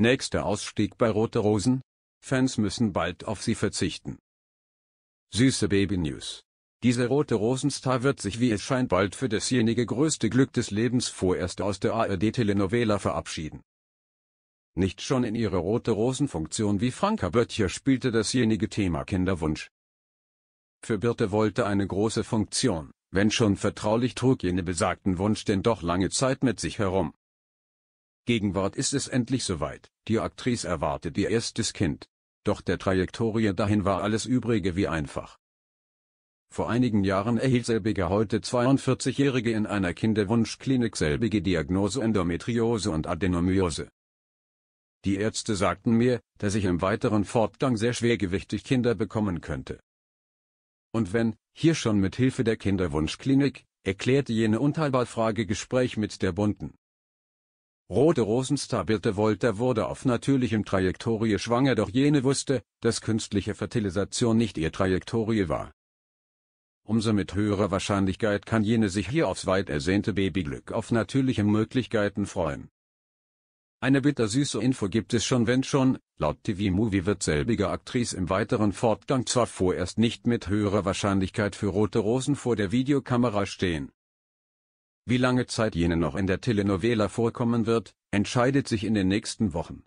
Nächster Ausstieg bei Rote Rosen? Fans müssen bald auf sie verzichten. Süße Baby News. Dieser rote Rosenstar wird sich wie es scheint bald für dasjenige größte Glück des Lebens vorerst aus der ARD-Telenovela verabschieden. Nicht schon in ihrer rote Rosenfunktion wie Franka Böttcher spielte dasjenige Thema Kinderwunsch. Für Birte wollte eine große Funktion, wenn schon vertraulich trug jene besagten Wunsch denn doch lange Zeit mit sich herum. Gegenwart ist es endlich soweit. Die Aktrice erwartet ihr erstes Kind. Doch der Trajektorie dahin war alles Übrige wie einfach. Vor einigen Jahren erhielt selbige heute 42-Jährige in einer Kinderwunschklinik selbige Diagnose Endometriose und Adenomyose. Die Ärzte sagten mir, dass ich im weiteren Fortgang sehr schwergewichtig Kinder bekommen könnte. Und wenn, hier schon mit Hilfe der Kinderwunschklinik, erklärte jene unteilbar fragegespräch mit der bunten Rote Rosenstar Rosenstabilte Wolter wurde auf natürlichem Trajektorie schwanger doch jene wusste, dass künstliche Fertilisation nicht ihr Trajektorie war. Umso mit höherer Wahrscheinlichkeit kann jene sich hier aufs weit ersehnte Babyglück auf natürliche Möglichkeiten freuen. Eine bittersüße Info gibt es schon wenn schon, laut TV Movie wird selbige Aktrice im weiteren Fortgang zwar vorerst nicht mit höherer Wahrscheinlichkeit für Rote Rosen vor der Videokamera stehen, wie lange Zeit jene noch in der Telenovela vorkommen wird, entscheidet sich in den nächsten Wochen.